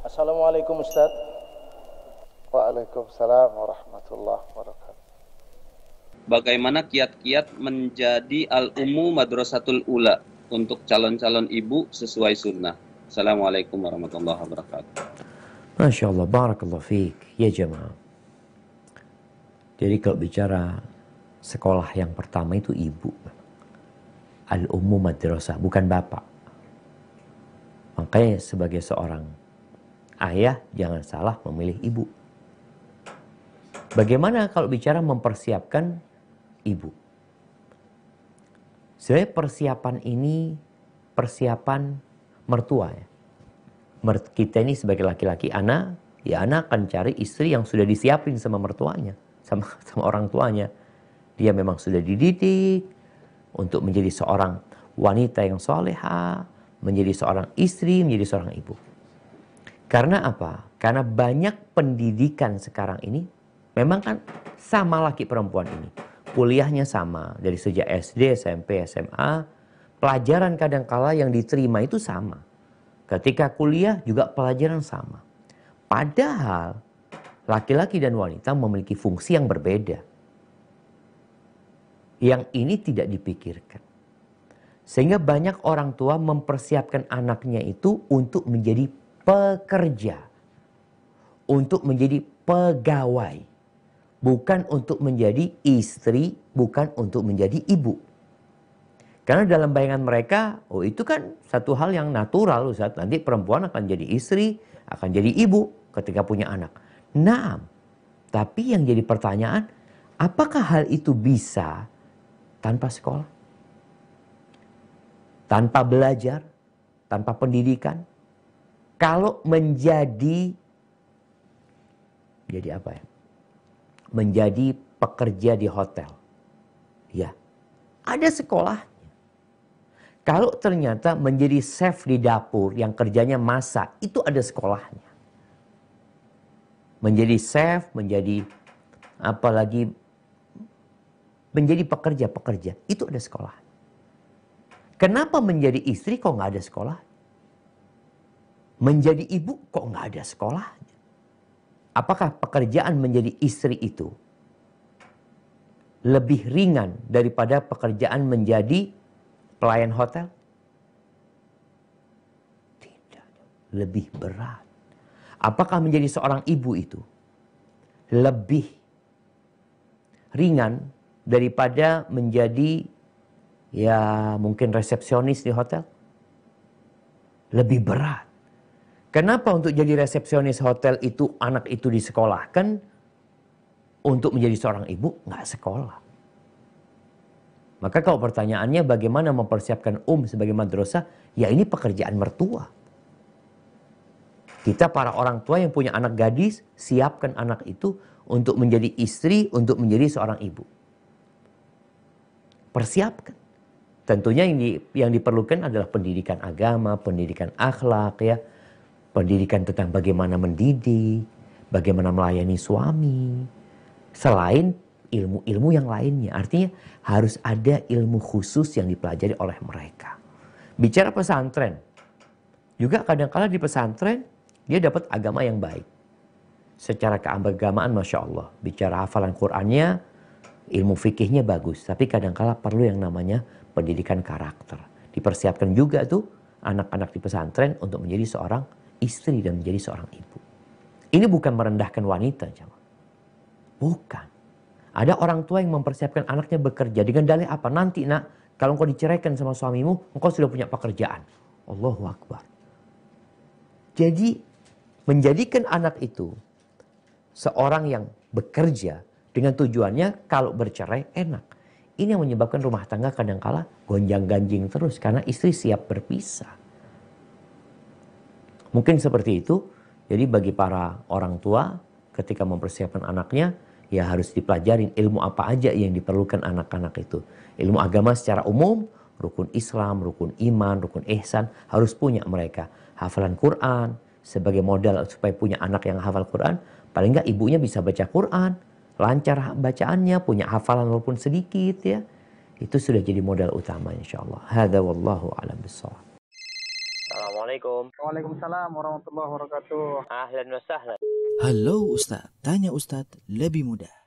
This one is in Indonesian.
Assalamualaikum Ustaz. Waalaikumsalam warahmatullahi wabarakatuh. Bagaimana kiat-kiat menjadi al umu madrasatul ula untuk calon-calon ibu sesuai sunnah? Assalamualaikum warahmatullahi wabarakatuh. Masya Allah, barakallah fiqh, ya jemaah. Jadi kalau bicara sekolah yang pertama itu ibu. al umu madrasah, bukan bapak. Makanya sebagai seorang ayah jangan salah memilih ibu. Bagaimana kalau bicara mempersiapkan ibu? Sebenarnya persiapan ini persiapan mertua ya. Kita ini sebagai laki-laki anak, ya anak akan cari istri yang sudah disiapin sama mertuanya, sama sama orang tuanya. Dia memang sudah dididik untuk menjadi seorang wanita yang soleha, menjadi seorang istri, menjadi seorang ibu. Karena apa? Karena banyak pendidikan sekarang ini memang kan sama laki perempuan ini. Kuliahnya sama dari sejak SD, SMP, SMA. Pelajaran kadangkala yang diterima itu sama. Ketika kuliah juga pelajaran sama. Padahal laki-laki dan wanita memiliki fungsi yang berbeda. Yang ini tidak dipikirkan. Sehingga banyak orang tua mempersiapkan anaknya itu untuk menjadi pekerja untuk menjadi pegawai, bukan untuk menjadi istri, bukan untuk menjadi ibu. Karena dalam bayangan mereka, oh itu kan satu hal yang natural saat Nanti perempuan akan jadi istri, akan jadi ibu ketika punya anak. Nah, tapi yang jadi pertanyaan, apakah hal itu bisa tanpa sekolah? Tanpa belajar? Tanpa pendidikan? kalau menjadi jadi apa ya? Menjadi pekerja di hotel. Ya. Ada sekolah. Kalau ternyata menjadi chef di dapur yang kerjanya masak, itu ada sekolahnya. Menjadi chef, menjadi apalagi menjadi pekerja-pekerja, itu ada sekolah. Kenapa menjadi istri kok nggak ada sekolah? Menjadi ibu kok nggak ada sekolahnya? Apakah pekerjaan menjadi istri itu lebih ringan daripada pekerjaan menjadi pelayan hotel? Tidak, lebih berat. Apakah menjadi seorang ibu itu lebih ringan daripada menjadi ya mungkin resepsionis di hotel? Lebih berat. Kenapa untuk jadi resepsionis hotel itu anak itu disekolahkan? Untuk menjadi seorang ibu nggak sekolah. Maka kalau pertanyaannya bagaimana mempersiapkan um sebagai madrasah, ya ini pekerjaan mertua. Kita para orang tua yang punya anak gadis, siapkan anak itu untuk menjadi istri, untuk menjadi seorang ibu. Persiapkan. Tentunya yang, di, yang diperlukan adalah pendidikan agama, pendidikan akhlak ya, pendidikan tentang bagaimana mendidik, bagaimana melayani suami, selain ilmu-ilmu yang lainnya. Artinya harus ada ilmu khusus yang dipelajari oleh mereka. Bicara pesantren, juga kadang-kala di pesantren dia dapat agama yang baik. Secara keagamaan Masya Allah, bicara hafalan Qur'annya, ilmu fikihnya bagus. Tapi kadang-kala perlu yang namanya pendidikan karakter. Dipersiapkan juga tuh anak-anak di pesantren untuk menjadi seorang istri dan menjadi seorang ibu. Ini bukan merendahkan wanita, jemaah. Bukan. Ada orang tua yang mempersiapkan anaknya bekerja dengan dalih apa? Nanti nak, kalau engkau diceraikan sama suamimu, engkau sudah punya pekerjaan. Allahu Akbar. Jadi, menjadikan anak itu seorang yang bekerja dengan tujuannya kalau bercerai enak. Ini yang menyebabkan rumah tangga kadang-kala gonjang-ganjing terus karena istri siap berpisah. Mungkin seperti itu. Jadi bagi para orang tua ketika mempersiapkan anaknya ya harus dipelajarin ilmu apa aja yang diperlukan anak-anak itu. Ilmu agama secara umum, rukun Islam, rukun iman, rukun ihsan harus punya mereka. Hafalan Quran sebagai modal supaya punya anak yang hafal Quran, paling nggak ibunya bisa baca Quran, lancar bacaannya, punya hafalan walaupun sedikit ya. Itu sudah jadi modal utama insya Allah. Hada wallahu alam bisawab. Assalamualaikum. Waalaikumsalam warahmatullahi wabarakatuh. Ahlan wa sahlan. Halo Ustadz, tanya Ustadz lebih mudah.